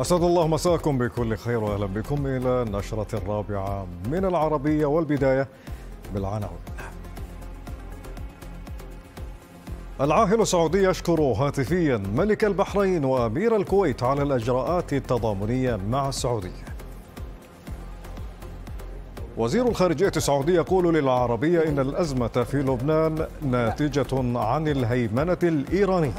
أسعد الله مساكم بكل خير وأهلا بكم إلى النشرة الرابعة من العربية والبداية بالعناوين العاهل السعودي يشكر هاتفيا ملك البحرين وأمير الكويت على الإجراءات التضامنية مع السعودية وزير الخارجية السعودي يقول للعربية إن الأزمة في لبنان ناتجة عن الهيمنة الإيرانية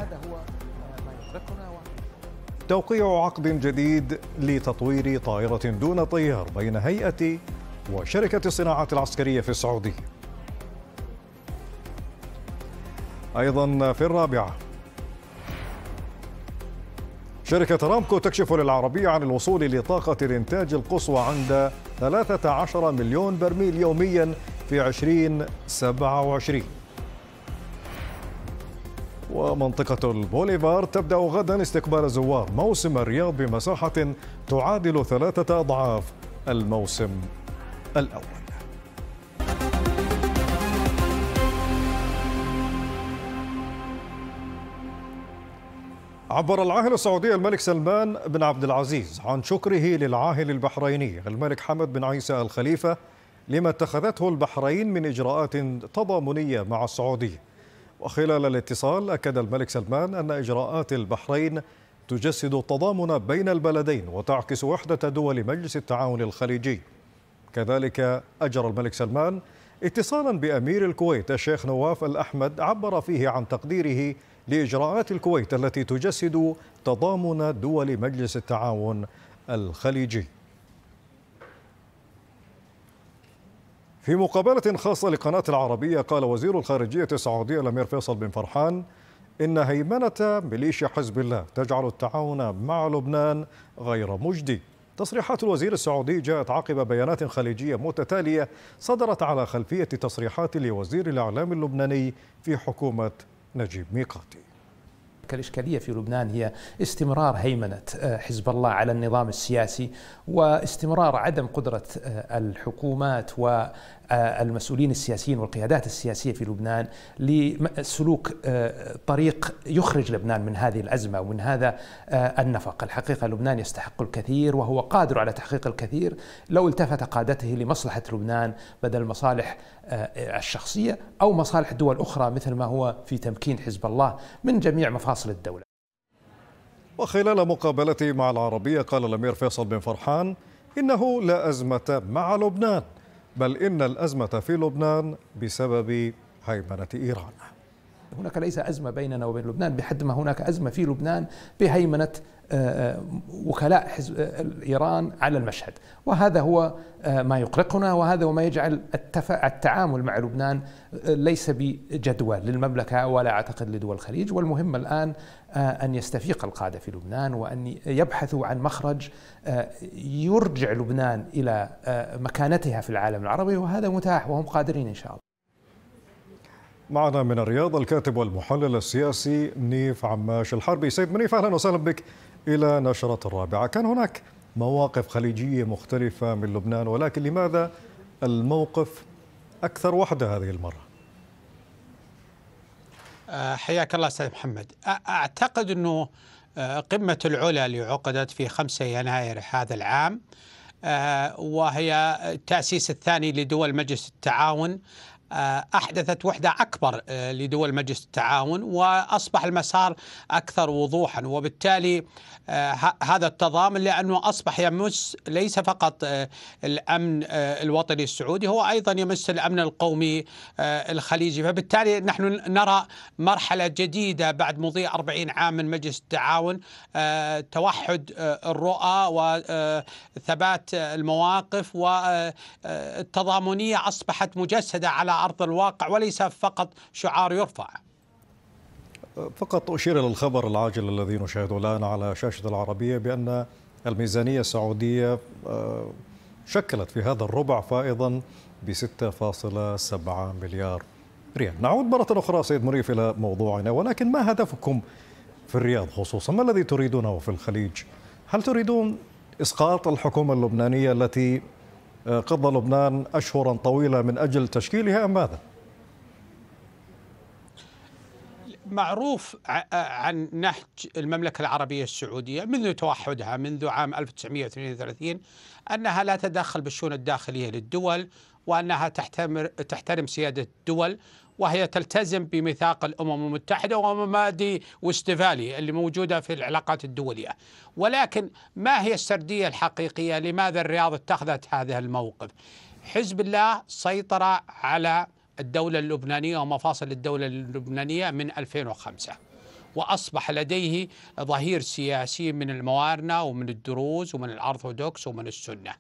توقيع عقد جديد لتطوير طائرة دون طيار بين هيئة وشركة الصناعات العسكرية في السعودية. أيضا في الرابعة شركة رامكو تكشف للعربية عن الوصول لطاقة الإنتاج القصوى عند 13 مليون برميل يوميا في 2027 ومنطقة البوليفار تبدأ غدا استقبال زوار موسم الرياض بمساحة تعادل ثلاثة أضعاف الموسم الأول عبر العاهل السعودي الملك سلمان بن عبد العزيز عن شكره للعاهل البحريني الملك حمد بن عيسى الخليفة لما اتخذته البحرين من إجراءات تضامنية مع السعودية وخلال الاتصال أكد الملك سلمان أن إجراءات البحرين تجسد التضامن بين البلدين وتعكس وحدة دول مجلس التعاون الخليجي كذلك أجرى الملك سلمان اتصالا بأمير الكويت الشيخ نواف الأحمد عبر فيه عن تقديره لإجراءات الكويت التي تجسد تضامن دول مجلس التعاون الخليجي في مقابلة خاصة لقناة العربية قال وزير الخارجية السعودية الأمير فيصل بن فرحان إن هيمنة ميليشيا حزب الله تجعل التعاون مع لبنان غير مجدي تصريحات الوزير السعودي جاءت عقب بيانات خليجية متتالية صدرت على خلفية تصريحات لوزير الإعلام اللبناني في حكومة نجيب ميقاتي الإشكالية في لبنان هي استمرار هيمنة آه، حزب الله على النظام السياسي واستمرار عدم قدرة آه، الحكومات و آه، المسؤولين السياسيين والقيادات السياسيه في لبنان لسلوك آه، طريق يخرج لبنان من هذه الازمه ومن هذا آه، النفق، الحقيقه لبنان يستحق الكثير وهو قادر على تحقيق الكثير لو التفت قادته لمصلحه لبنان بدل المصالح الشخصيه او مصالح دول اخرى مثل ما هو في تمكين حزب الله من جميع مفاصل الدوله. وخلال مقابلته مع العربيه قال الامير فيصل بن فرحان انه لا ازمه مع لبنان بل إن الأزمة في لبنان بسبب هيمنة إيران هناك ليس أزمة بيننا وبين لبنان بحد ما هناك أزمة في لبنان بهيمنة آه، آه، وكلاء حزب آه، إيران على المشهد وهذا هو ما يقلقنا وهذا هو ما يجعل التعامل مع لبنان ليس بجدوى للمملكة ولا أعتقد لدول الخليج والمهم الآن أن يستفيق القادة في لبنان وأن يبحثوا عن مخرج يرجع لبنان إلى مكانتها في العالم العربي وهذا متاح وهم قادرين إن شاء الله معنا من الرياض الكاتب والمحلل السياسي منيف عماش الحربي سيد منيف أهلا وسهلا بك إلى نشرة الرابعة كان هناك مواقف خليجية مختلفة من لبنان ولكن لماذا الموقف أكثر وحدة هذه المرة آه، حياك الله أستاذ محمد أعتقد أنه آه، قمة العلا اللي عقدت في 5 يناير هذا العام آه، وهي التأسيس الثاني لدول مجلس التعاون آه، احدثت وحده اكبر آه، لدول مجلس التعاون واصبح المسار اكثر وضوحا وبالتالي آه، هذا التضامن لانه اصبح يمس ليس فقط الامن الوطني السعودي هو ايضا يمس الامن القومي الخليجي فبالتالي نحن نرى مرحله جديده بعد مضي 40 عام من مجلس التعاون توحد الرؤى وثبات المواقف والتضامنيه اصبحت مجسده على أرض الواقع وليس فقط شعار يرفع فقط أشير إلى الخبر العاجل الذي نشاهده الآن على شاشة العربية بأن الميزانية السعودية آه، شكلت في هذا الربع فائضا ب 6.7 مليار ريال نعود مرة أخرى سيد مريف إلى موضوعنا ولكن ما هدفكم في الرياض خصوصا ما الذي تريدونه في الخليج هل تريدون إسقاط الحكومة اللبنانية التي قضى لبنان أشهرا طويلة من أجل تشكيلها أم ماذا؟ معروف عن نهج المملكة العربية السعودية منذ توحدها منذ عام 1932 أنها لا تتدخل بالشؤون الداخلية للدول وأنها تحترم سيادة الدول وهي تلتزم بميثاق الامم المتحده ومبادئ واستفالي اللي موجوده في العلاقات الدوليه ولكن ما هي السرديه الحقيقيه لماذا الرياض اتخذت هذا الموقف حزب الله سيطر على الدولة اللبنانية ومفاصل الدولة اللبنانية من 2005 وأصبح لديه ظهير سياسي من الموارنة ومن الدروز ومن الأرثوذكس ومن السنة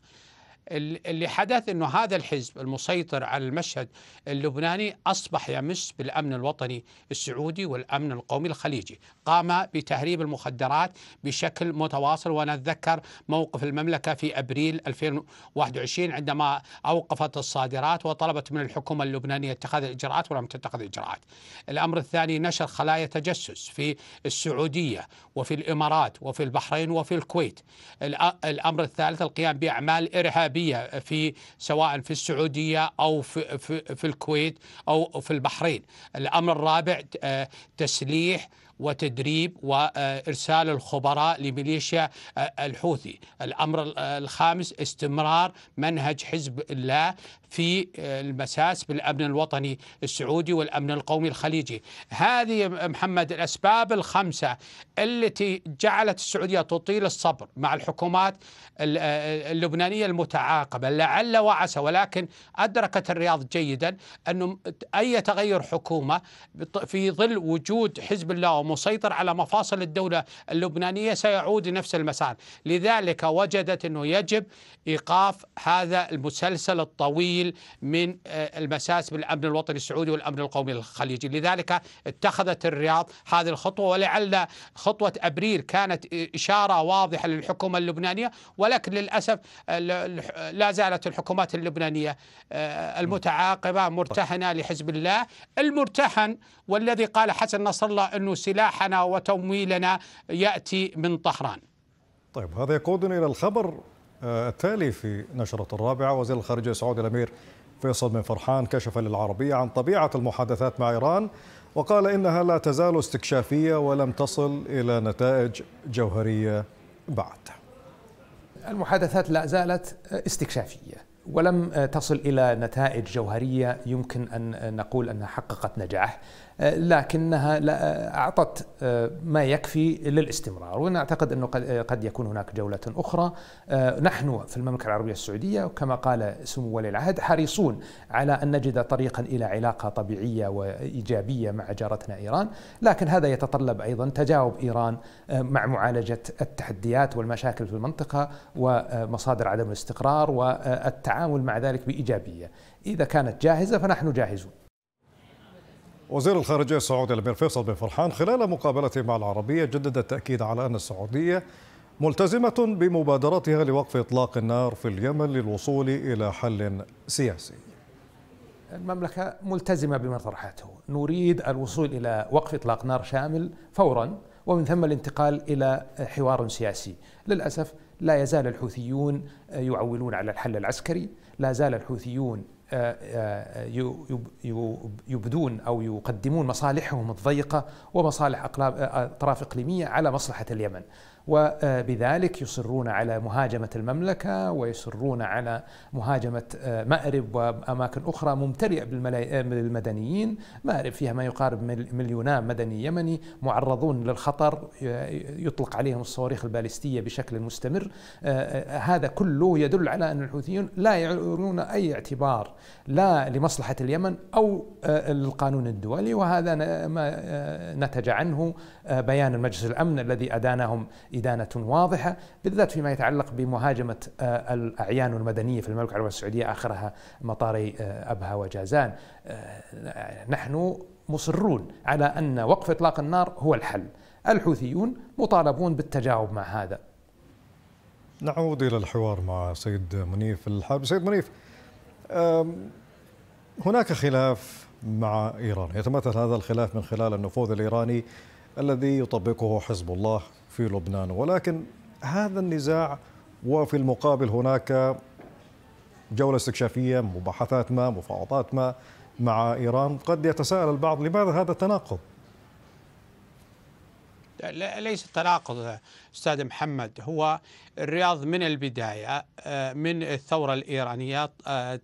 اللي حدث انه هذا الحزب المسيطر على المشهد اللبناني اصبح يمس بالامن الوطني السعودي والامن القومي الخليجي، قام بتهريب المخدرات بشكل متواصل ونتذكر موقف المملكه في ابريل 2021 عندما اوقفت الصادرات وطلبت من الحكومه اللبنانيه اتخاذ الاجراءات ولم تتخذ اجراءات. الامر الثاني نشر خلايا تجسس في السعوديه وفي الامارات وفي البحرين وفي الكويت. الامر الثالث القيام باعمال ارهابيه العربية في سواء في السعودية أو في, في, في الكويت أو في البحرين الأمر الرابع آه، تسليح وتدريب وارسال الخبراء لميليشيا آه، الحوثي الامر الخامس استمرار منهج حزب الله في آه، المساس بالامن الوطني السعودي والامن القومي الخليجي. هذه محمد الاسباب الخمسه التي جعلت السعوديه تطيل الصبر مع الحكومات آه، آه، اللبنانيه المتعاقبه لعل وعسى ولكن ادركت الرياض جيدا انه اي تغير حكومه في ظل وجود حزب الله ومسيطر على مفاصل الدوله اللبنانيه سيعود نفس المسار، لذلك وجدت انه يجب ايقاف هذا المسلسل الطويل القليل من آه، المساس بالامن الوطني السعودي والامن القومي الخليجي، لذلك اتخذت الرياض هذه الخطوه ولعل خطوه ابريل كانت اشاره واضحه للحكومه اللبنانيه ولكن للاسف لا زالت الحكومات اللبنانيه آه، المتعاقبه مرتهنه لحزب الله، المرتهن والذي قال حسن نصر الله انه سلاحنا وتمويلنا ياتي من طهران. طيب هذا يقودنا الى الخبر آه، التالي في نشرة الرابعة وزير الخارجية السعودي الأمير فيصل بن فرحان كشف للعربية عن طبيعة المحادثات مع إيران وقال إنها لا تزال استكشافية ولم تصل إلى نتائج جوهرية بعد المحادثات لا زالت استكشافية ولم تصل إلى نتائج جوهرية يمكن أن نقول أنها حققت نجاح لكنها أعطت آه، ما يكفي للاستمرار ونعتقد أنه آه، قد يكون هناك جولة أخرى آه، نحن في المملكة العربية السعودية وكما قال سمو ولي العهد حريصون على أن نجد طريقا إلى علاقة طبيعية وإيجابية مع جارتنا إيران لكن هذا يتطلب أيضا تجاوب إيران مع معالجة التحديات والمشاكل في المنطقة ومصادر عدم الاستقرار والتعامل مع ذلك بإيجابية إذا كانت جاهزة فنحن جاهزون وزير الخارجية السعودي الأمير فيصل بن فرحان خلال مقابلته مع العربية جدد التأكيد على أن السعودية ملتزمة بمبادرتها لوقف إطلاق النار في اليمن للوصول إلى حل سياسي المملكة ملتزمة بما طرحته نريد الوصول إلى وقف إطلاق نار شامل فورا ومن ثم الانتقال إلى حوار سياسي للأسف لا يزال الحوثيون يعولون على الحل العسكري لا زال الحوثيون آه، آه، يبدون او يقدمون مصالحهم الضيقه ومصالح آه، اطراف اقليميه على مصلحه اليمن وبذلك يصرون على مهاجمة المملكة ويصرون على مهاجمة آه، مأرب وأماكن أخرى ممتلئة آه، بالمدنيين مأرب فيها ما يقارب مليونان مدني يمني معرضون للخطر يطلق عليهم الصواريخ البالستية بشكل مستمر آه، هذا كله يدل على أن الحوثيون لا يرون أي اعتبار لا لمصلحة اليمن أو للقانون الدولي وهذا ما نتج عنه بيان المجلس الأمن الذي أدانهم إدانة واضحة بالذات فيما يتعلق بمهاجمة آه، الأعيان المدنية في المملكة العربية السعودية آخرها مطاري آه، أبها وجازان آه، نحن مصرون على أن وقف إطلاق النار هو الحل الحوثيون مطالبون بالتجاوب مع هذا نعود إلى الحوار مع سيد منيف الحرب سيد منيف هناك خلاف مع إيران يتمثل هذا الخلاف من خلال النفوذ الإيراني الذي يطبقه حزب الله في لبنان ولكن هذا النزاع وفي المقابل هناك جولة استكشافية مباحثات ما مفاوضات ما مع إيران قد يتساءل البعض لماذا هذا التناقض ليس تناقض استاذ محمد هو الرياض من البدايه آه، من الثوره الايرانيه آه،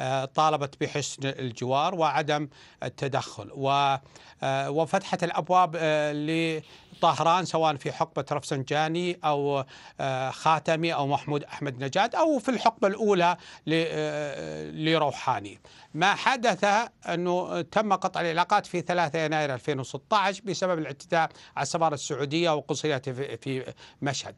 آه، طالبت بحسن الجوار وعدم التدخل وفتحت الابواب طهران سواء في حقبة رفسنجاني أو آه، خاتمي أو محمود أحمد نجاد أو في الحقبة الأولى آه، لروحاني ما حدث أنه تم قطع العلاقات في 3 يناير 2016 بسبب الاعتداء على السفارة السعودية وقصيته في مشهد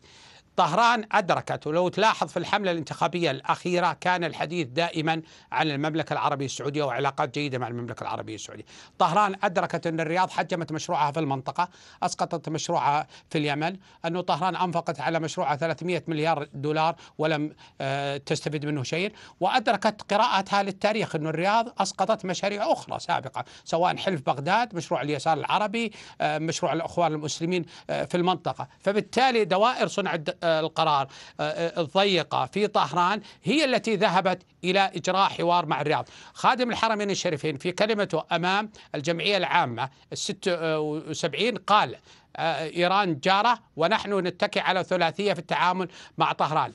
طهران أدركت ولو تلاحظ في الحملة الانتخابية الأخيرة كان الحديث دائما عن المملكة العربية السعودية وعلاقات جيدة مع المملكة العربية السعودية طهران أدركت أن الرياض حجمت مشروعها في المنطقة أسقطت مشروعها في اليمن أن طهران أنفقت على مشروعها 300 مليار دولار ولم آه، تستفيد منه شيء وأدركت قراءتها للتاريخ أن الرياض أسقطت مشاريع أخرى سابقة سواء حلف بغداد مشروع اليسار العربي آه، مشروع الأخوان المسلمين آه، في المنطقة فبالتالي دوائر صنع القرار أه، أه، الضيقة في طهران هي التي ذهبت إلى إجراء حوار مع الرياض خادم الحرمين الشريفين في كلمته أمام الجمعية العامة الست وسبعين قال أه، إيران جارة ونحن نتكئ على ثلاثية في التعامل مع طهران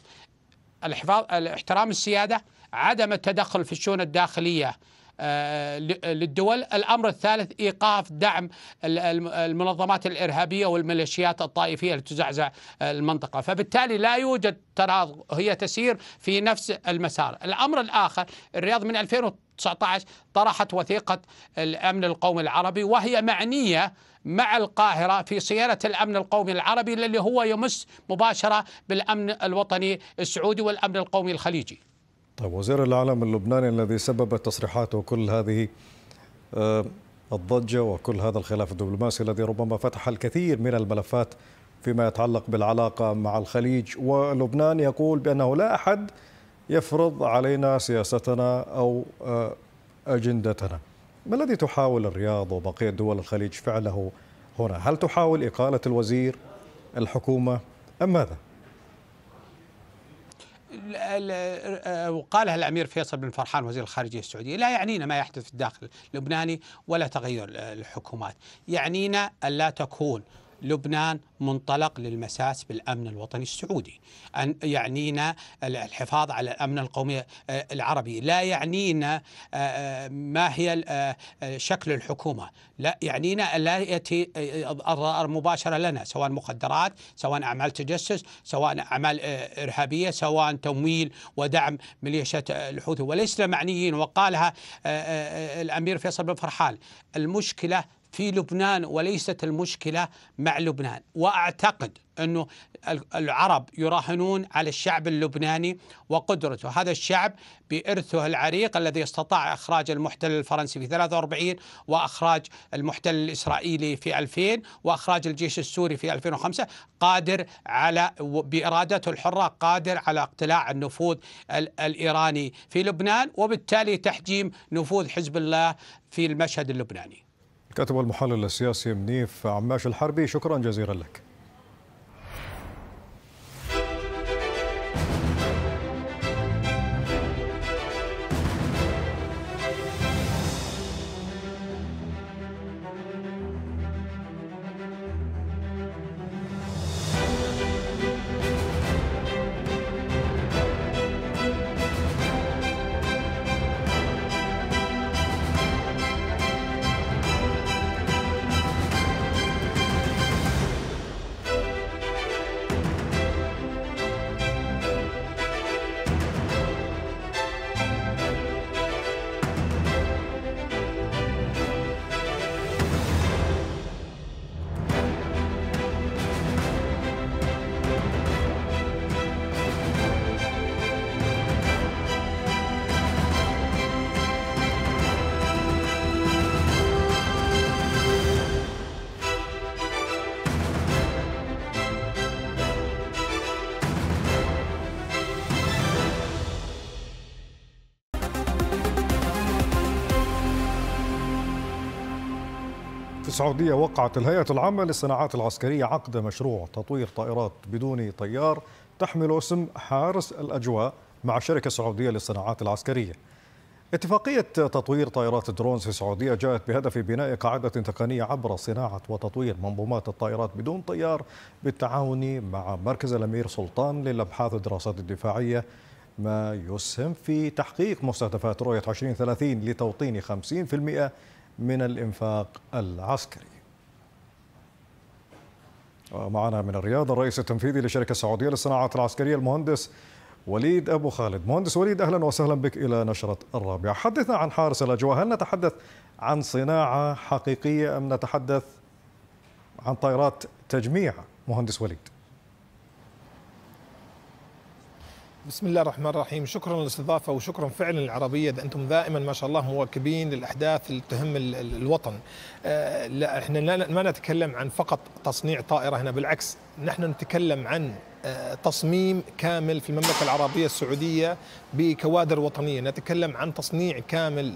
الحفاظ الاحترام السيادة عدم التدخل في الشؤون الداخلية آه، للدول الأمر الثالث إيقاف دعم المنظمات الإرهابية والميليشيات الطائفية لتزعزع تزعزع المنطقة فبالتالي لا يوجد تراض هي تسير في نفس المسار الأمر الآخر الرياض من 2019 طرحت وثيقة الأمن القومي العربي وهي معنية مع القاهرة في صيانة الأمن القومي العربي الذي هو يمس مباشرة بالأمن الوطني السعودي والأمن القومي الخليجي طيب وزير الإعلام اللبناني الذي سببت تصريحاته كل هذه آه، الضجة وكل هذا الخلاف الدبلوماسي الذي ربما فتح الكثير من الملفات فيما يتعلق بالعلاقة مع الخليج ولبنان يقول بأنه لا أحد يفرض علينا سياستنا أو آه، أجندتنا ما الذي تحاول الرياض وبقية دول الخليج فعله هنا؟ هل تحاول إقالة الوزير الحكومة أم ماذا؟ آه، وقالها الامير فيصل بن فرحان وزير الخارجيه السعوديه لا يعنينا ما يحدث في الداخل اللبناني ولا تغير الحكومات يعنينا الا تكون لبنان منطلق للمساس بالامن الوطني السعودي، ان يعنينا الحفاظ على الامن القومي آه، العربي، لا يعنينا آه، آه، ما هي شكل الحكومه، لا يعنينا لا ياتي الضرر مباشره لنا سواء مخدرات، سواء اعمال تجسس، سواء اعمال ارهابيه، سواء تمويل ودعم ميليشيات الحوثي ولسنا معنيين وقالها الامير فيصل بن فرحان، المشكله في لبنان وليست المشكلة مع لبنان وأعتقد أنه العرب يراهنون على الشعب اللبناني وقدرته هذا الشعب بإرثه العريق الذي استطاع إخراج المحتل الفرنسي في 43 وإخراج المحتل الإسرائيلي في 2000 وإخراج الجيش السوري في 2005 قادر على بإرادته الحرة قادر على اقتلاع النفوذ الإيراني في لبنان وبالتالي تحجيم نفوذ حزب الله في المشهد اللبناني كاتب المحلل السياسي منيف عماش الحربي شكرا جزيلا لك السعودية وقعت الهيئة العامة للصناعات العسكرية عقد مشروع تطوير طائرات بدون طيار تحمل اسم حارس الأجواء مع الشركة السعودية للصناعات العسكرية اتفاقية تطوير طائرات الدرونز في السعودية جاءت بهدف بناء قاعدة تقنية عبر صناعة وتطوير منظومات الطائرات بدون طيار بالتعاون مع مركز الأمير سلطان للأبحاث والدراسات الدفاعية ما يسهم في تحقيق مستهدفات رؤية 2030 لتوطين 50% من الإنفاق العسكري ومعنا من الرياض الرئيس التنفيذي للشركة السعودية للصناعات العسكرية المهندس وليد أبو خالد مهندس وليد أهلا وسهلا بك إلى نشرة الرابعة حدثنا عن حارس الأجواء هل نتحدث عن صناعة حقيقية أم نتحدث عن طائرات تجميع مهندس وليد بسم الله الرحمن الرحيم شكرا للاستضافه وشكرا فعلا للعربيه ده انتم دائما ما شاء الله مواكبين للاحداث اللي تهم الوطن آه، لا احنا ما نتكلم عن فقط تصنيع طائره هنا بالعكس نحن نتكلم عن آه، تصميم كامل في المملكة العربية السعودية بكوادر وطنية نتكلم عن تصنيع كامل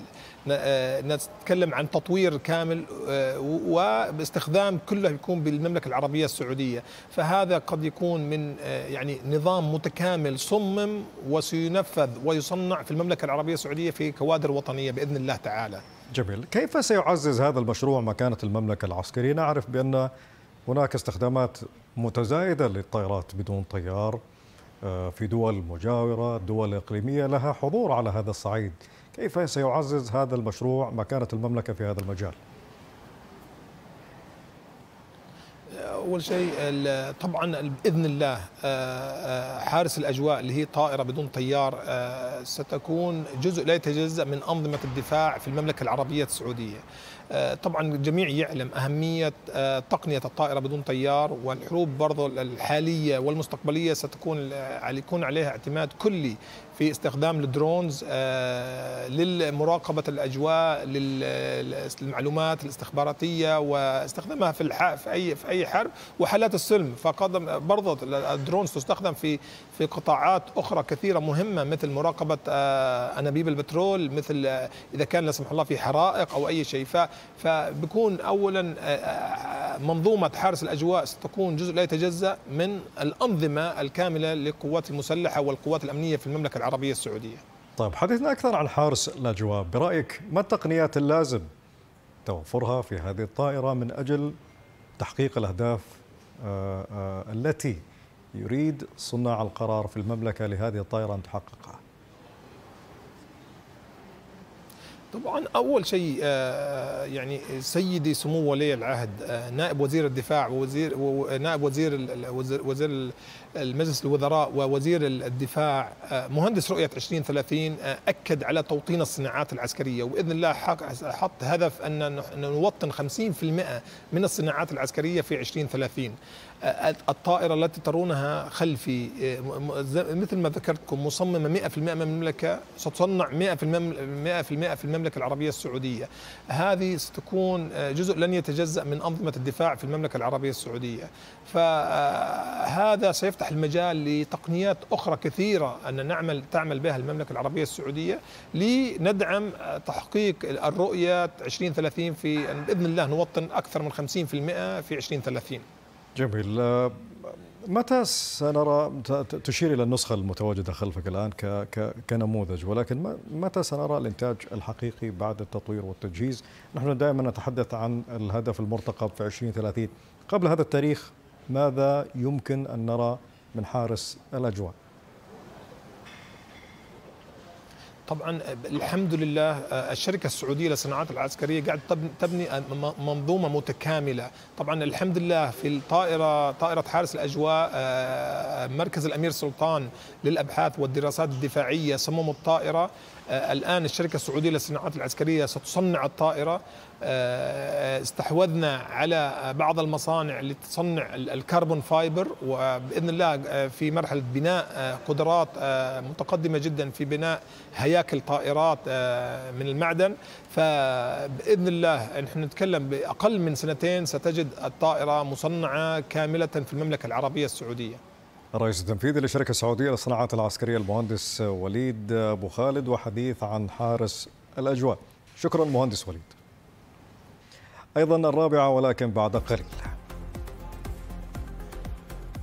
آه، نتكلم عن تطوير كامل آه، وباستخدام كله يكون بالمملكة العربية السعودية فهذا قد يكون من يعني نظام متكامل صمم وسينفذ ويصنع في المملكة العربية السعودية في كوادر وطنية بإذن الله تعالى جميل كيف سيعزز هذا المشروع مكانة المملكة العسكرية نعرف بأن هناك استخدامات متزايدة للطائرات بدون طيار آه، في دول مجاورة دول إقليمية لها حضور على هذا الصعيد كيف سيعزز هذا المشروع مكانة المملكة في هذا المجال؟ اول شيء طبعا باذن الله آه، آه، حارس الاجواء اللي هي طائره بدون طيار ستكون جزء لا يتجزا من انظمه الدفاع في المملكه العربيه السعوديه آه، طبعا الجميع يعلم أهمية آه، تقنية الطائرة بدون طيار والحروب برضو الحالية والمستقبلية ستكون آه، يكون عليها اعتماد كلي في استخدام الدرونز لمراقبة الأجواء للمعلومات الاستخباراتية واستخدامها في في أي في أي حرب وحالات السلم فقد برضه الدرونز تستخدم في في قطاعات أخرى كثيرة مهمة مثل مراقبة أنابيب البترول مثل إذا كان لا سمح الله في حرائق أو أي شيء فبكون اولا آه، آه، منظومه حارس الاجواء ستكون جزء لا يتجزا من الانظمه الكامله للقوات المسلحه والقوات الامنيه في المملكه العربيه السعوديه. طيب حدثنا اكثر عن حارس الاجواء، برايك ما التقنيات اللازم توفرها في هذه الطائره من اجل تحقيق الاهداف آه، التي يريد صناع القرار في المملكه لهذه الطائره ان تحققها؟ طبعا اول شيء آه، يعني سيدي سمو ولي العهد آه، نائب وزير الدفاع ووزير ونائب وزير وزير المجلس الوزراء ووزير الدفاع آه، مهندس رؤية 2030 آه، أكد على توطين الصناعات العسكرية وبإذن الله حط هدف أن نوطن 50% من الصناعات العسكرية في 2030 آه، الطائرة التي ترونها خلفي مثل ما ذكرتكم مصممة 100% من المملكة ستصنع 100% في المملكة العربية السعودية هذه ستكون جزء لن يتجزأ من أنظمة الدفاع في المملكة العربية السعودية فهذا سيفتح يفتح المجال لتقنيات أخرى كثيرة أن نعمل تعمل بها المملكة العربية السعودية لندعم تحقيق الرؤية 2030 في بإذن الله نوطن أكثر من 50% في 2030 جميل آه، متى سنرى تشير الى النسخه المتواجده خلفك الان كنموذج ولكن متى سنرى الانتاج الحقيقي بعد التطوير والتجهيز؟ نحن دائما نتحدث عن الهدف المرتقب في 2030 قبل هذا التاريخ ماذا يمكن ان نرى من حارس الاجواء طبعا الحمد لله آه، الشركة السعودية للصناعات العسكرية قاعد تبني آه، منظومة متكاملة طبعا الحمد لله في الطائرة طائرة حارس الأجواء آه، مركز الأمير سلطان للأبحاث والدراسات الدفاعية صمموا الطائرة الآن الشركة السعودية للصناعات العسكرية ستصنع الطائرة استحوذنا على بعض المصانع لتصنع الكربون فايبر وباذن الله آه، في مرحله بناء آه، قدرات آه، متقدمه جدا في بناء هياكل طائرات من المعدن فباذن الله نحن نتكلم باقل من سنتين ستجد الطائره مصنعه كامله في المملكه العربيه السعوديه. الرئيس التنفيذي للشركه السعوديه للصناعات العسكريه المهندس وليد ابو خالد وحديث عن حارس الاجواء. شكرا مهندس وليد. أيضا الرابعة ولكن بعد قليل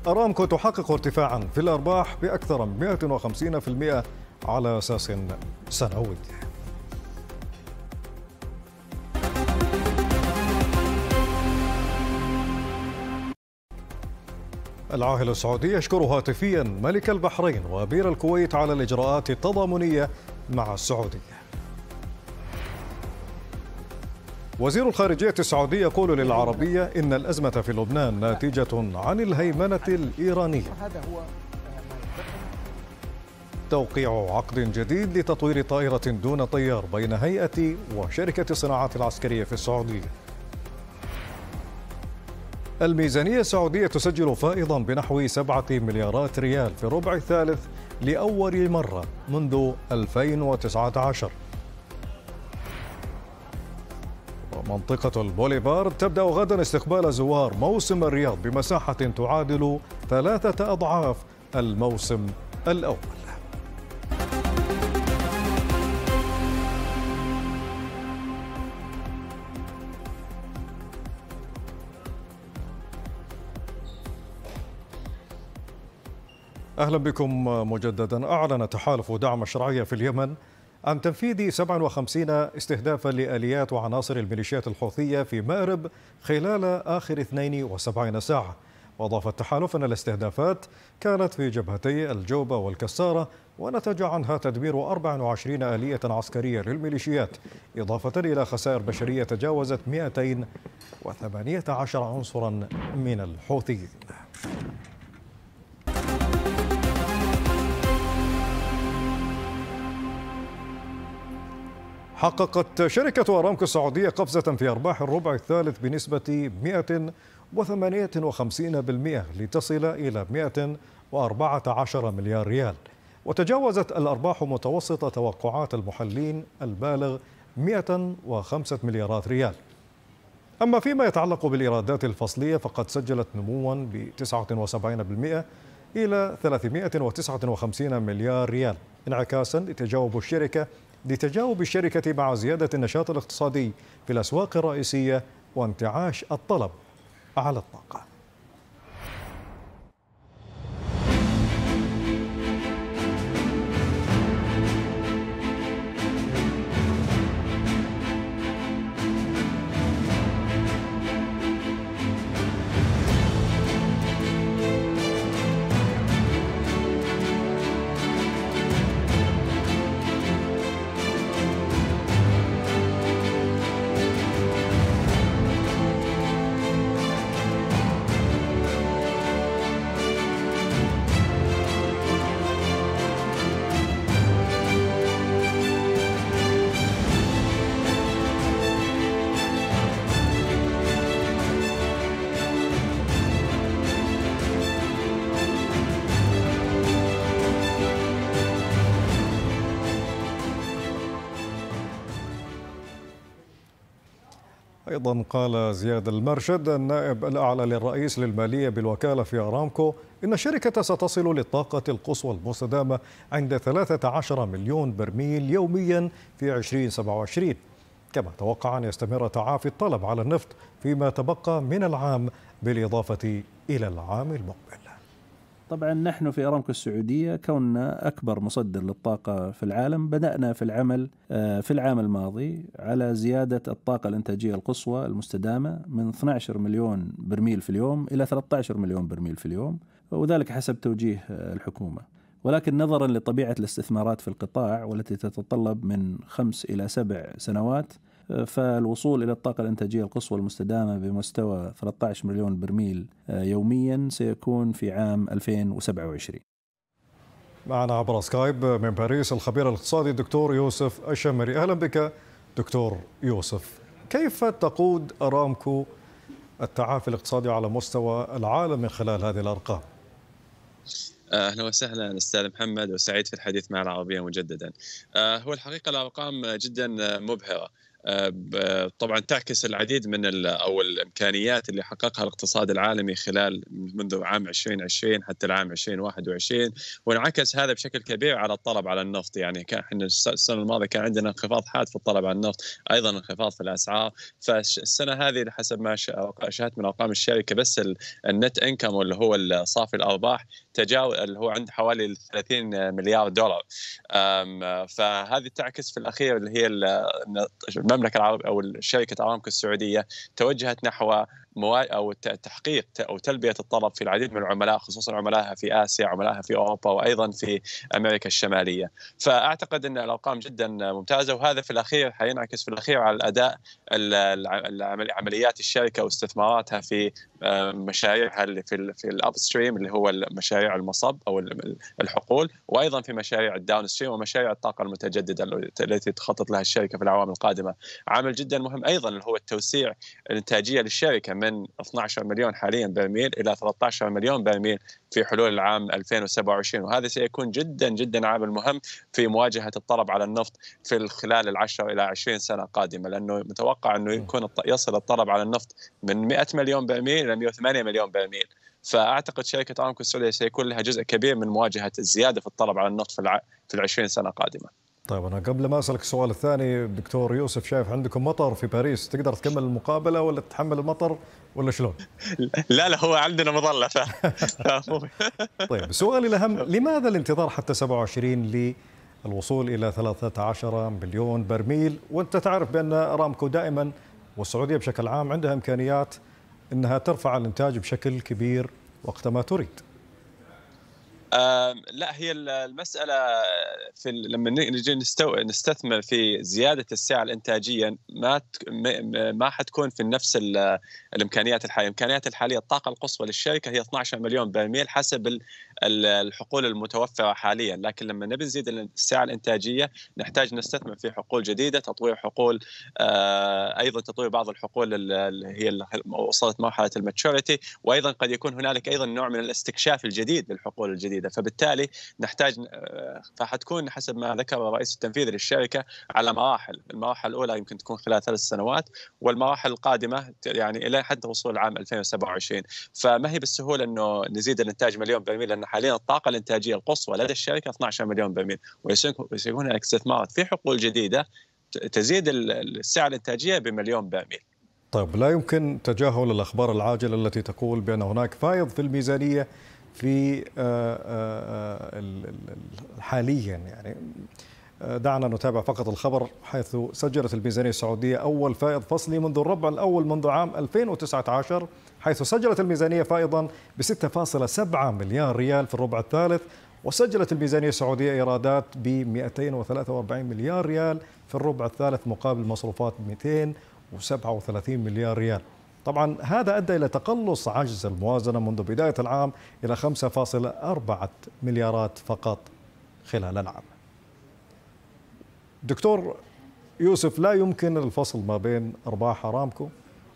أرامكو تحقق ارتفاعا في الأرباح بأكثر من 150% على أساس سنوي العاهل السعودي يشكر هاتفيا ملك البحرين وامير الكويت على الاجراءات التضامنيه مع السعوديه وزير الخارجية السعودي يقول للعربية إن الأزمة في لبنان ناتجة عن الهيمنة الإيرانية توقيع عقد جديد لتطوير طائرة دون طيار بين هيئة وشركة الصناعات العسكرية في السعودية الميزانية السعودية تسجل فائضا بنحو سبعة مليارات ريال في الربع الثالث لأول مرة منذ 2019 منطقة البوليفار تبدأ غدا استقبال زوار موسم الرياض بمساحة تعادل ثلاثة أضعاف الموسم الأول أهلا بكم مجددا أعلن تحالف دعم الشرعية في اليمن عن تنفيذ 57 استهدافا لآليات وعناصر الميليشيات الحوثية في مأرب خلال آخر 72 ساعة وأضاف التحالف أن الاستهدافات كانت في جبهتي الجوبة والكسارة ونتج عنها تدمير 24 آلية عسكرية للميليشيات إضافة إلى خسائر بشرية تجاوزت 218 عنصرا من الحوثيين حققت شركة أرامكو السعودية قفزة في أرباح الربع الثالث بنسبة 158% لتصل إلى 114 مليار ريال وتجاوزت الأرباح متوسط توقعات المحلين البالغ 105 مليارات ريال أما فيما يتعلق بالإيرادات الفصلية فقد سجلت نموا ب 79% إلى 359 مليار ريال انعكاسا لتجاوب الشركة لتجاوب الشركة مع زيادة النشاط الاقتصادي في الأسواق الرئيسية وانتعاش الطلب على الطاقة ايضا قال زياد المرشد النائب الأعلى للرئيس للمالية بالوكالة في أرامكو إن الشركة ستصل للطاقة القصوى المستدامة عند 13 مليون برميل يوميا في 2027 كما توقع أن يستمر تعافي الطلب على النفط فيما تبقى من العام بالإضافة إلى العام المقبل طبعا نحن في ارامكو السعوديه كوننا اكبر مصدر للطاقه في العالم بدانا في العمل آه، في العام الماضي على زياده الطاقه الانتاجيه القصوى المستدامه من 12 مليون برميل في اليوم الى 13 مليون برميل في اليوم وذلك حسب توجيه آه، الحكومه ولكن نظرا لطبيعه الاستثمارات في القطاع والتي تتطلب من خمس الى سبع سنوات فالوصول إلى الطاقة الإنتاجية القصوى المستدامة بمستوى 13 مليون برميل آه، يوميا سيكون في عام 2027 معنا عبر سكايب من باريس الخبير الاقتصادي الدكتور يوسف الشمري أهلا بك دكتور يوسف كيف تقود أرامكو التعافي الاقتصادي على مستوى العالم من خلال هذه الأرقام؟ اهلا وسهلا استاذ محمد وسعيد في الحديث مع العربيه مجددا. آه، هو الحقيقه الارقام جدا مبهره. آه، طبعا تعكس العديد من او الامكانيات اللي حققها الاقتصاد العالمي خلال منذ عام 2020 حتى العام 2021 وانعكس هذا بشكل كبير على الطلب على النفط يعني كان احنا السنه الماضيه كان عندنا انخفاض حاد في الطلب على النفط ايضا انخفاض في الاسعار فالسنه هذه حسب ما شاهدت من ارقام الشركه بس النت انكم واللي هو صافي الارباح تجاوز اللي هو عند حوالي 30 مليار دولار فهذه تعكس في الاخير اللي هي المملكه العربيه او شركه ارامكو السعوديه توجهت نحو او تحقيق او تلبيه الطلب في العديد من العملاء خصوصا عملائها في اسيا عملائها في اوروبا وايضا في امريكا الشماليه فاعتقد ان الارقام جدا ممتازه وهذا في الاخير حينعكس في الاخير على الاداء عمليات الشركه واستثماراتها في آه، مشاريعها اللي في في الاب ستريم اللي هو مشاريع المصب او الحقول وايضا في مشاريع الداون ستريم ومشاريع الطاقه المتجدده التي تخطط لها الشركه في الاعوام القادمه عامل جدا مهم ايضا اللي هو التوسيع الانتاجيه للشركه من 12 مليون حاليا برميل الى 13 مليون برميل في حلول العام 2027 وهذا سيكون جدا جدا عامل مهم في مواجهه الطلب على النفط في خلال العشر الى 20 سنه قادمه لانه متوقع انه يكون يصل الطلب على النفط من 100 مليون برميل الى 108 مليون برميل فاعتقد شركه ارامكو السعوديه سيكون لها جزء كبير من مواجهه الزياده في الطلب على النفط في في ال 20 سنه قادمه. طيب أنا قبل ما أسألك السؤال الثاني دكتور يوسف شايف عندكم مطر في باريس تقدر تكمل المقابلة ولا تتحمل المطر ولا شلون؟ لا لا هو عندنا مظلة ف... طيب سؤالي الأهم لماذا الانتظار حتى 27 للوصول إلى 13 مليون برميل وأنت تعرف بأن أرامكو دائما والسعودية بشكل عام عندها إمكانيات أنها ترفع الإنتاج بشكل كبير وقت ما تريد لا هي المساله في لما نجي نستثمر في زياده السعه الانتاجيه ما ما حتكون في نفس الامكانيات الحاليه، الامكانيات الحاليه الطاقه القصوى للشركه هي 12 مليون برميل حسب الحقول المتوفره حاليا لكن لما نبي نزيد السعه الانتاجيه نحتاج نستثمر في حقول جديده تطوير حقول آه، ايضا تطوير بعض الحقول اللي هي وصلت مرحله الماتشوريتي وايضا قد يكون هنالك ايضا نوع من الاستكشاف الجديد للحقول الجديده فبالتالي نحتاج آه، فحتكون حسب ما ذكر الرئيس التنفيذي للشركه على مراحل المراحل الاولى يمكن تكون خلال ثلاث سنوات والمراحل القادمه يعني الى حد وصول عام 2027 فما هي بالسهوله انه نزيد الانتاج مليون برميل لان حاليا الطاقه الانتاجيه القصوى لدى الشركه 12 مليون برميل وسيكون هناك استثمارات في حقول جديده تزيد السعه الانتاجيه بمليون برميل. طيب لا يمكن تجاهل الاخبار العاجله التي تقول بان هناك فائض في الميزانيه في آه، آه، آه، حاليا يعني دعنا نتابع فقط الخبر حيث سجلت الميزانية السعودية أول فائض فصلي منذ الربع الأول منذ عام 2019 حيث سجلت الميزانية فائضا ب 6.7 مليار ريال في الربع الثالث وسجلت الميزانية السعودية إيرادات ب 243 مليار ريال في الربع الثالث مقابل مصروفات 237 مليار ريال طبعا هذا أدى إلى تقلص عجز الموازنة منذ بداية العام إلى 5.4 مليارات فقط خلال العام دكتور يوسف لا يمكن الفصل ما بين أرباح أرامكو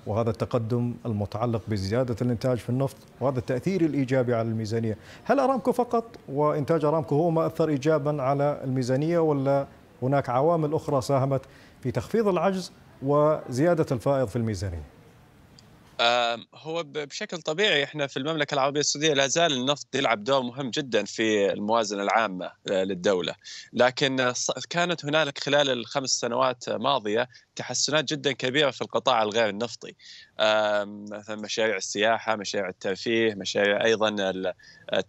وهذا التقدم المتعلق بزيادة الإنتاج في النفط وهذا التأثير الإيجابي على الميزانية هل أرامكو فقط وإنتاج أرامكو هو ما أثر إيجابا على الميزانية ولا هناك عوامل أخرى ساهمت في تخفيض العجز وزيادة الفائض في الميزانية هو بشكل طبيعي احنا في المملكه العربيه السعوديه لا زال النفط يلعب دور مهم جدا في الموازنه العامه آه، للدوله، لكن كانت هنالك خلال الخمس سنوات الماضيه تحسنات جدا كبيره في القطاع الغير النفطي مثلا مشاريع السياحه مشاريع الترفيه مشاريع ايضا آه،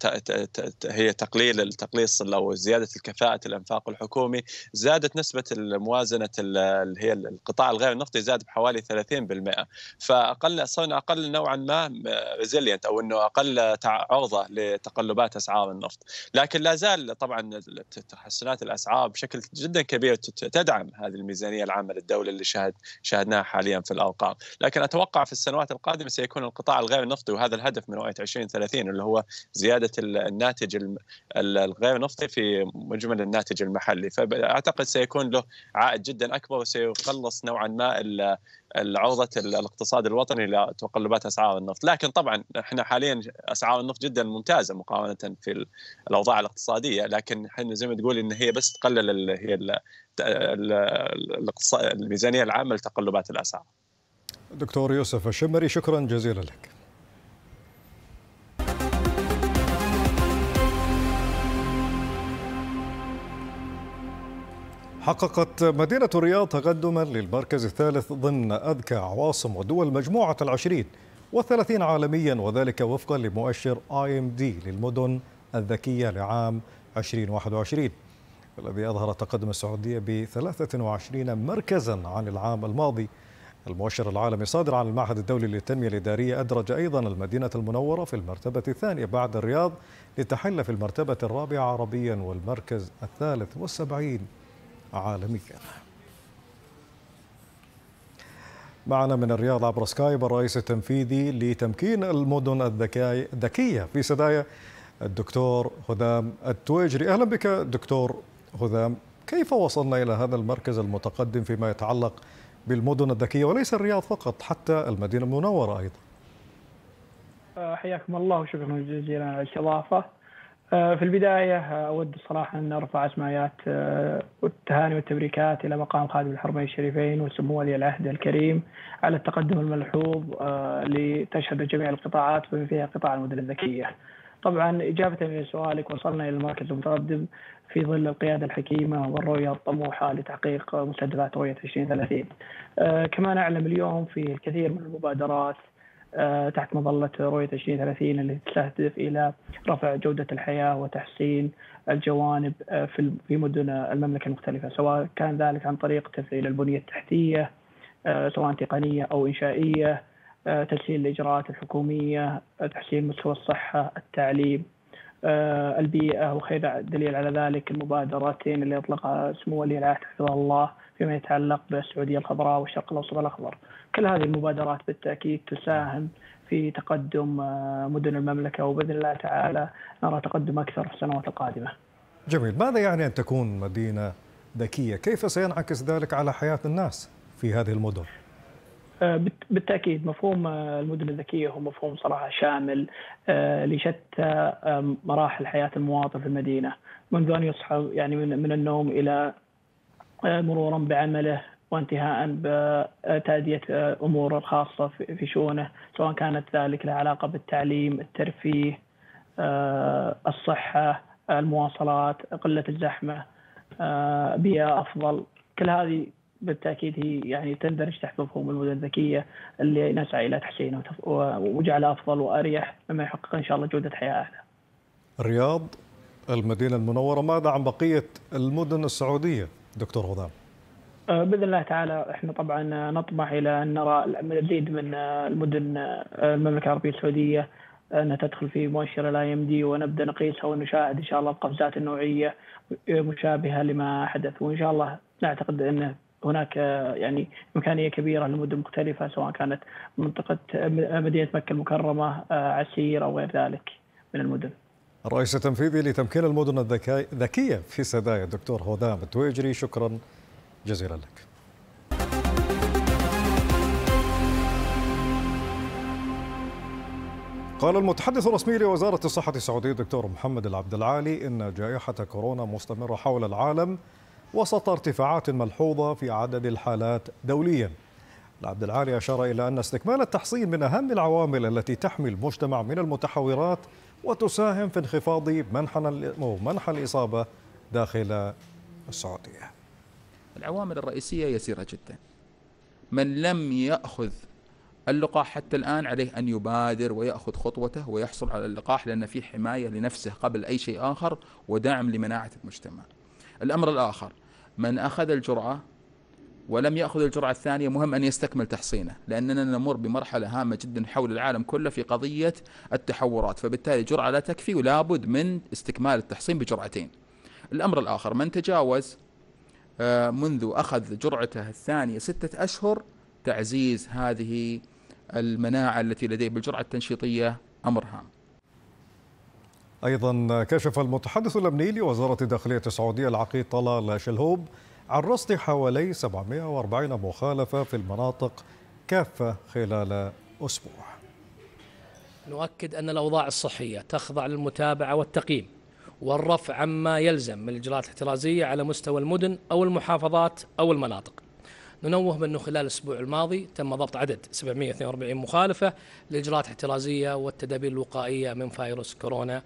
هي تقليل التقليص او زياده الكفاءه الانفاق الحكومي زادت نسبه الموازنه اللي هي القطاع الغير النفطي زاد بحوالي 30% فاقل صرنا اقل نوعا ما ريزيلينت او انه اقل عرضه لتقلبات اسعار النفط لكن لا زال طبعا تحسنات الاسعار بشكل جدا كبير تدعم هذه الميزانيه العامه للدوله اللي شاهد شاهدناه حاليا في الارقام، لكن اتوقع في السنوات القادمه سيكون القطاع الغير نفطي وهذا الهدف من رؤيه 2030 اللي هو زياده الناتج الغير نفطي في مجمل الناتج المحلي، فاعتقد سيكون له عائد جدا اكبر وسيقلص نوعا ما عرضة الاقتصاد الوطني لتقلبات أسعار النفط لكن طبعا احنا حاليا أسعار النفط جدا ممتازة مقارنة في الأوضاع الاقتصادية لكن احنا زي ما تقول إن هي بس تقلل هي الميزانيه العامه لتقلبات الاسعار. دكتور يوسف الشمري شكرا جزيلا لك. حققت مدينة الرياض تقدما للمركز الثالث ضمن أذكى عواصم ودول مجموعة العشرين والثلاثين عالميا وذلك وفقا لمؤشر آي ام دي للمدن الذكية لعام 2021 الذي أظهر تقدم السعودية ب 23 مركزا عن العام الماضي المؤشر العالمي صادر عن المعهد الدولي للتنمية الإدارية أدرج أيضا المدينة المنورة في المرتبة الثانية بعد الرياض لتحل في المرتبة الرابعة عربيا والمركز الثالث والسبعين عالميا معنا من الرياض عبر سكايب الرئيس التنفيذي لتمكين المدن الذكية في سدايا الدكتور هدام التويجري أهلا بك دكتور هذام كيف وصلنا إلى هذا المركز المتقدم فيما يتعلق بالمدن الذكية وليس الرياض فقط حتى المدينة المنورة أيضا آه، حياكم الله وشكرا جزيلا على الاستضافة آه، في البداية آه، أود الصراحة أن أرفع أسمايات والتهاني والتبريكات إلى مقام خادم الحرمين الشريفين وسمو ولي العهد الكريم على التقدم الملحوظ لتشهد جميع القطاعات بما فيها قطاع المدن الذكية. طبعا إجابة لسؤالك وصلنا إلى المركز المتقدم في ظل القيادة الحكيمة والرؤية الطموحة لتحقيق مستهدفات رؤية 2030 آه، كما نعلم اليوم في الكثير من المبادرات آه، تحت مظلة رؤية 2030 اللي تستهدف إلى رفع جودة الحياة وتحسين الجوانب آه، في في مدن المملكة المختلفة سواء كان ذلك عن طريق تفعيل البنية التحتية سواء تقنية أو إنشائية آه، تسهيل الإجراءات الحكومية آه، تحسين مستوى الصحة التعليم آه، البيئة وخير دليل على ذلك المبادرتين اللي أطلقها سمو ولي العهد حفظه الله فيما يتعلق بالسعودية الخضراء والشرق الأوسط الأخضر كل هذه المبادرات بالتأكيد تساهم في تقدم مدن المملكة وبإذن الله تعالى نرى تقدم أكثر في السنوات القادمة جميل ماذا يعني أن تكون مدينة ذكية كيف سينعكس ذلك على حياة الناس في هذه المدن آه، بالتاكيد مفهوم آه، المدن الذكيه هو مفهوم صراحه شامل آه، لشتى مراحل حياه المواطن في المدينه منذ ان يصحى يعني من النوم الى مرورا بعمله وانتهاء بتادية أموره الخاصة في شؤونه سواء كانت ذلك لها علاقة بالتعليم الترفيه الصحة المواصلات قلة الزحمة بيئة أفضل كل هذه بالتاكيد هي يعني تندرج تحت مفهوم المدن الذكيه اللي نسعى الى تحسينه وجعلها افضل واريح مما يحقق ان شاء الله جوده حياه اعلى. الرياض المدينه المنوره ماذا عن بقيه المدن السعوديه دكتور غضام؟ أه، باذن الله تعالى احنا طبعا نطمح الى ان نرى المزيد من المدن أه، المملكه العربيه السعوديه انها تدخل في مؤشر الاي ام دي ونبدا نقيسها ونشاهد ان شاء الله القفزات النوعيه مشابهه لما حدث وان شاء الله نعتقد انه هناك يعني امكانيه كبيره لمدن مختلفه سواء كانت منطقه مدينه مكه المكرمه آه، عسير او غير ذلك من المدن. الرئيس التنفيذي لتمكين المدن الذكيه في سدايا الدكتور هدام التويجري شكرا جزيلا لك. قال المتحدث الرسمي لوزارة الصحة السعودية الدكتور محمد العبد العالي إن جائحة كورونا مستمرة حول العالم وسط ارتفاعات ملحوظة في عدد الحالات دولياً عبد العالي أشار إلى أن استكمال التحصين من أهم العوامل التي تحمي المجتمع من المتحورات وتساهم في انخفاض منحنى منحى الإصابة داخل السعودية العوامل الرئيسية يسيرة جدا من لم يأخذ اللقاح حتى الآن عليه أن يبادر ويأخذ خطوته ويحصل على اللقاح لأن في حماية لنفسه قبل أي شيء آخر ودعم لمناعة المجتمع الأمر الآخر من أخذ الجرعة ولم يأخذ الجرعة الثانية مهم أن يستكمل تحصينه لأننا نمر بمرحلة هامة جدا حول العالم كله في قضية التحورات فبالتالي جرعة لا تكفي ولابد من استكمال التحصين بجرعتين الأمر الآخر من تجاوز آه، منذ أخذ جرعته الثانية ستة أشهر تعزيز هذه المناعة التي لديه بالجرعة التنشيطية أمر هام أيضا كشف المتحدث الأمني لوزارة الداخلية السعودية العقيد طلال شلهوب عن رصد حوالي 740 مخالفة في المناطق كافة خلال أسبوع نؤكد أن الأوضاع الصحية تخضع للمتابعة والتقييم والرفع عما يلزم من الإجراءات الاحترازية على مستوى المدن أو المحافظات أو المناطق ننوه بأنه خلال الأسبوع الماضي تم ضبط عدد 742 مخالفة لإجراءات احترازية والتدابير الوقائية من فيروس كورونا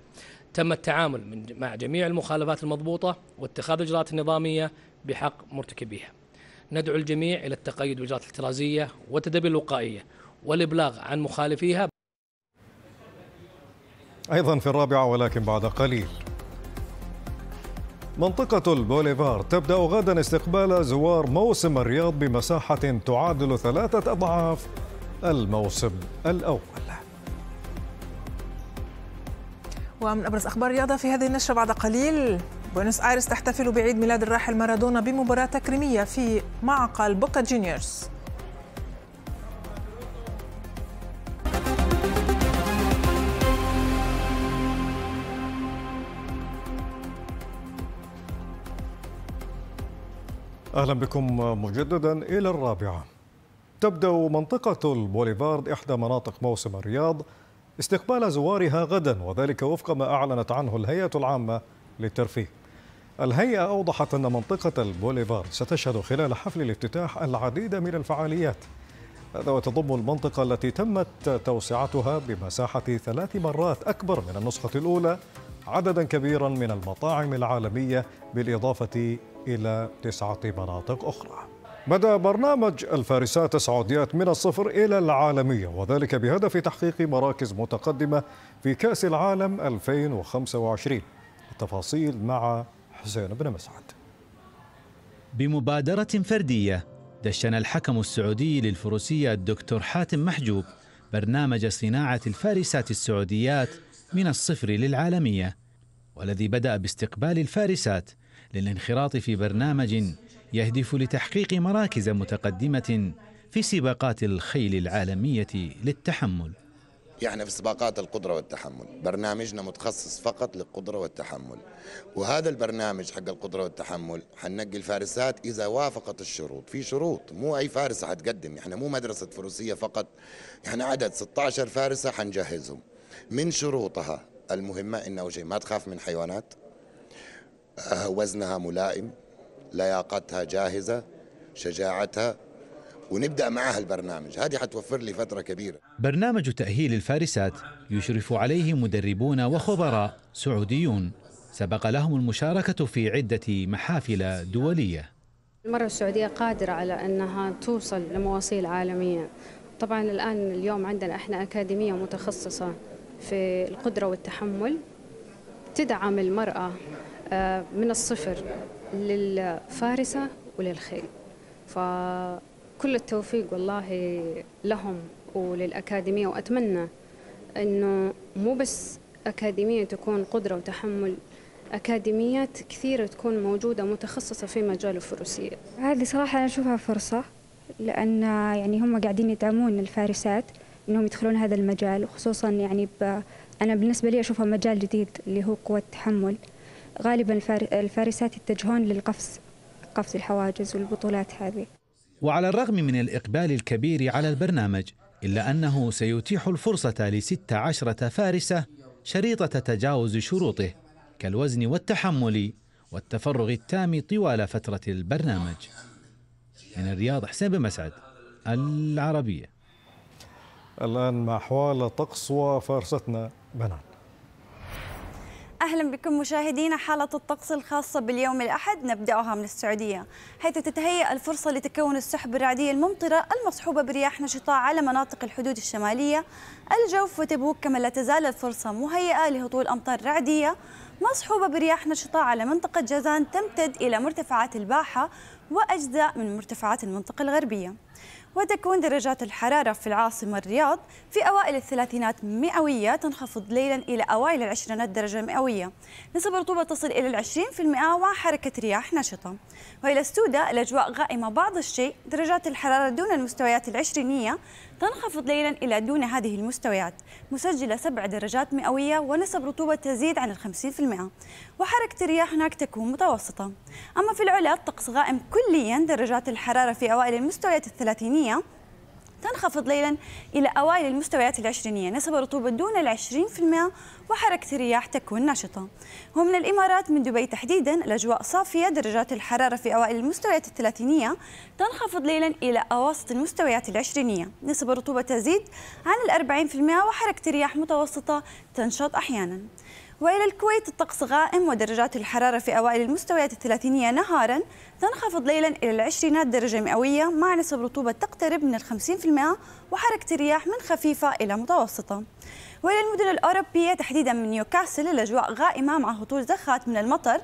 تم التعامل من مع جميع المخالفات المضبوطة واتخاذ الإجراءات النظامية بحق مرتكبيها ندعو الجميع إلى التقيد بالإجراءات الاحترازية والتدابير الوقائية والإبلاغ عن مخالفيها أيضا في الرابعة ولكن بعد قليل منطقة البوليفار تبدأ غدا استقبال زوار موسم الرياض بمساحة تعادل ثلاثة أضعاف الموسم الأول ومن أبرز أخبار الرياضة في هذه النشرة بعد قليل بوينس آيرس تحتفل بعيد ميلاد الراحل مارادونا بمباراة تكريمية في معقل بوكا جونيورز أهلا بكم مجددا إلى الرابعة تبدأ منطقة البوليفارد إحدى مناطق موسم الرياض استقبال زوارها غدا وذلك وفق ما أعلنت عنه الهيئة العامة للترفيه الهيئة أوضحت أن منطقة البوليفارد ستشهد خلال حفل الافتتاح العديد من الفعاليات هذا وتضم المنطقة التي تمت توسعتها بمساحة ثلاث مرات أكبر من النسخة الأولى عددا كبيرا من المطاعم العالمية بالإضافة إلى تسعة مناطق أخرى بدا برنامج الفارسات السعوديات من الصفر إلى العالمية وذلك بهدف تحقيق مراكز متقدمة في كأس العالم 2025 التفاصيل مع حسين بن مسعد بمبادرة فردية دشن الحكم السعودي للفروسية الدكتور حاتم محجوب برنامج صناعة الفارسات السعوديات من الصفر للعالمية والذي بدأ باستقبال الفارسات للانخراط في برنامج يهدف لتحقيق مراكز متقدمة في سباقات الخيل العالمية للتحمل احنا يعني في سباقات القدرة والتحمل برنامجنا متخصص فقط للقدرة والتحمل وهذا البرنامج حق القدرة والتحمل حننقي الفارسات إذا وافقت الشروط في شروط مو أي فارسة حتقدم احنا مو مدرسة فروسية فقط احنا عدد 16 فارسة حنجهزهم من شروطها المهمة إنه شيء ما تخاف من حيوانات أه، وزنها ملائم لياقتها جاهزة شجاعتها ونبدأ معها البرنامج هذه حتوفر لي فترة كبيرة برنامج تأهيل الفارسات يشرف عليه مدربون وخبراء سعوديون سبق لهم المشاركة في عدة محافل دولية المرأة السعودية قادرة على أنها توصل لمواصيل عالمية طبعا الآن اليوم عندنا إحنا أكاديمية متخصصة في القدرة والتحمل تدعم المرأة آه، من الصفر للفارسة وللخيل فكل التوفيق والله لهم وللأكاديمية وأتمنى أنه مو بس أكاديمية تكون قدرة وتحمل أكاديميات كثيرة تكون موجودة متخصصة في مجال الفروسية هذه صراحة أنا أشوفها فرصة لأن يعني هم قاعدين يدعمون الفارسات أنهم يدخلون هذا المجال وخصوصا يعني أنا بالنسبة لي أشوفها مجال جديد اللي هو قوة التحمل غالبا الفارسات يتجهون للقفز قفز الحواجز والبطولات هذه وعلى الرغم من الإقبال الكبير على البرنامج إلا أنه سيتيح الفرصة لست عشرة فارسة شريطة تجاوز شروطه كالوزن والتحمل والتفرغ التام طوال فترة البرنامج من الرياض حسين بن مسعد العربية الآن مع حوال طقس وفارستنا بنات أهلا بكم مشاهدينا حالة الطقس الخاصة باليوم الأحد نبدأها من السعودية حيث تتهيأ الفرصة لتكون السحب الرعدية الممطرة المصحوبة برياح نشطه على مناطق الحدود الشمالية الجوف وتبوك كما لا تزال الفرصة مهيئة لهطول أمطار رعدية مصحوبة برياح نشطه على منطقة جازان تمتد إلى مرتفعات الباحة وأجزاء من مرتفعات المنطقة الغربية وتكون درجات الحرارة في العاصمة الرياض في أوائل الثلاثينات مئوية تنخفض ليلا إلى أوائل العشرينات درجة مئوية نسب الرطوبة تصل إلى العشرين في المئة وحركة رياح نشطة وإلى السودة الأجواء غائمة بعض الشيء درجات الحرارة دون المستويات العشرينية تنخفض ليلا إلى دون هذه المستويات مسجلة سبع درجات مئوية ونسب رطوبة تزيد عن 50% وحركة الرياح هناك تكون متوسطة أما في العلا الطقس غائم كليا درجات الحرارة في أوائل المستويات الثلاثينية تنخفض ليلا إلى أوائل المستويات العشرينية نسب الرطوبة دون العشرين في المئة وحركة الرياح تكون نشطة ومن الإمارات من دبي تحديدا الأجواء صافية درجات الحرارة في أوائل المستويات الثلاثينية تنخفض ليلا إلى أواسط المستويات العشرينية نسب الرطوبة تزيد عن الأربعين في المئة وحركة الرياح متوسطة تنشط أحيانا وإلى الكويت الطقس غائم ودرجات الحرارة في أوائل المستويات الثلاثينية نهارا تنخفض ليلا إلى العشرينات درجة مئوية مع نسب رطوبة تقترب من الخمسين في المئة وحركة الرياح من خفيفة إلى متوسطة والى المدن الأوروبية تحديدا من نيوكاسل الأجواء غائمة مع هطول زخات من المطر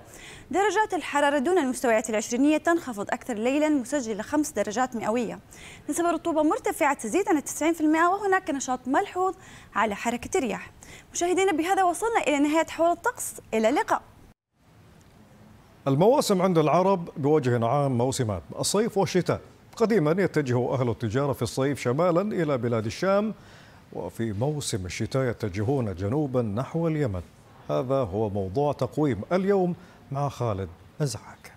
درجات الحرارة دون المستويات العشرينية تنخفض أكثر ليلا مسجلة خمس درجات مئوية نسب الرطوبة مرتفعة تزيد عن 90% وهناك نشاط ملحوظ على حركة الرياح مشاهدينا بهذا وصلنا إلى نهاية حول الطقس إلى اللقاء المواسم عند العرب بوجه عام موسمان الصيف والشتاء قديما يتجه أهل التجارة في الصيف شمالا إلى بلاد الشام وفي موسم الشتاء يتجهون جنوبا نحو اليمن هذا هو موضوع تقويم اليوم مع خالد أزعاك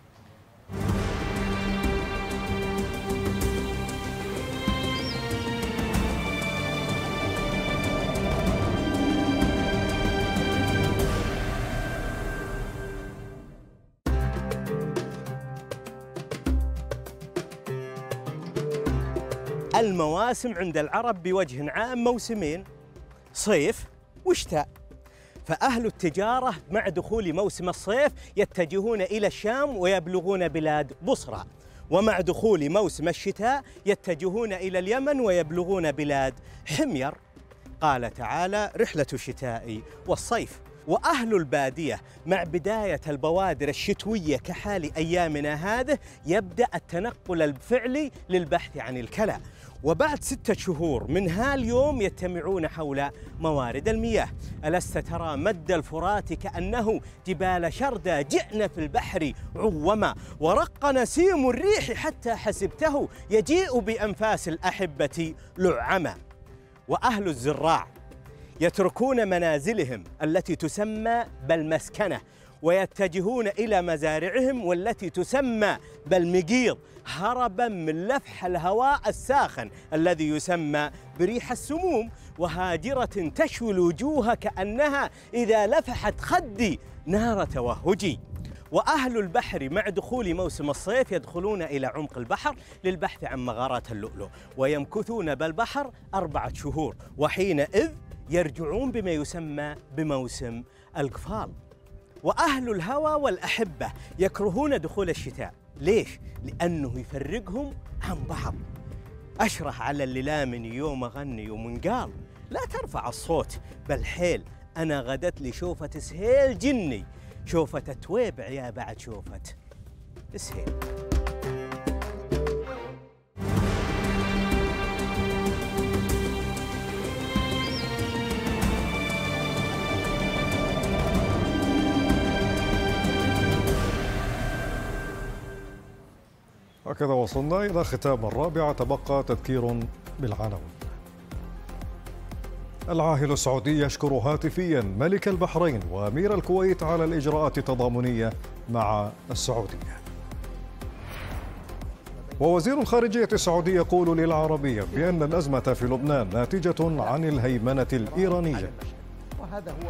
المواسم عند العرب بوجه عام موسمين صيف وشتاء فأهل التجارة مع دخول موسم الصيف يتجهون إلى الشام ويبلغون بلاد بصرة ومع دخول موسم الشتاء يتجهون إلى اليمن ويبلغون بلاد حمير قال تعالى رحلة الشتاء والصيف وأهل البادية مع بداية البوادر الشتوية كحال أيامنا هذه يبدأ التنقل الفعلي للبحث عن الكلى وبعد ستة شهور من هاليوم يجتمعون حول موارد المياه ألست ترى مد الفرات كأنه جبال شردة جئنا في البحر عوما ورق نسيم الريح حتى حسبته يجيء بأنفاس الأحبة لعما وأهل الزراع يتركون منازلهم التي تسمى بالمسكنة ويتجهون إلى مزارعهم والتي تسمى بالمقيض هربا من لفح الهواء الساخن الذي يسمى بريح السموم وهاجرة تشوي الوجوه كأنها إذا لفحت خدي نار توهجي وأهل البحر مع دخول موسم الصيف يدخلون إلى عمق البحر للبحث عن مغارات اللؤلؤ ويمكثون بالبحر أربعة شهور وحينئذ يرجعون بما يسمى بموسم القفال وأهل الهوى والأحبة يكرهون دخول الشتاء ليش؟ لأنه يفرقهم عن بعض أشرح على اللي لا من يوم أغني ومن قال لا ترفع الصوت بل حيل أنا غدت لي شوفة سهيل جني شوفة تويبع يا بعد شوفة سهيل هكذا وصلنا إلى ختام الرابعة تبقى تذكير بالعناوين العاهل السعودي يشكر هاتفيا ملك البحرين وامير الكويت على الاجراءات التضامنيه مع السعوديه. ووزير الخارجيه السعودي يقول للعربيه بان الازمه في لبنان ناتجه عن الهيمنه الايرانيه. وهذا هو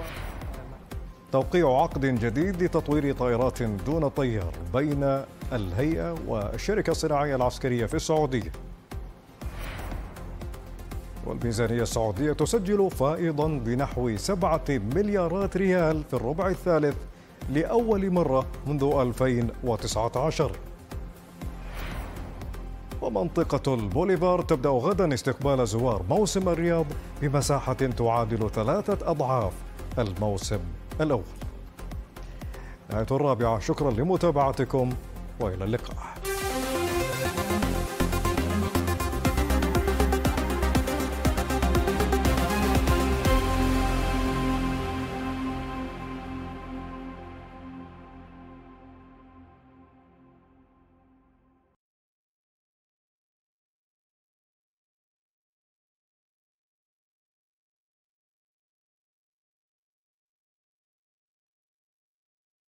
توقيع عقد جديد لتطوير طائرات دون طيار بين الهيئة والشركة الصناعية العسكرية في السعودية والميزانية السعودية تسجل فائضا بنحو سبعة مليارات ريال في الربع الثالث لأول مرة منذ 2019 ومنطقة البوليفار تبدأ غدا استقبال زوار موسم الرياض بمساحة تعادل ثلاثة أضعاف الموسم الأول نهاية الرابعة شكرا لمتابعتكم وإلى اللقاء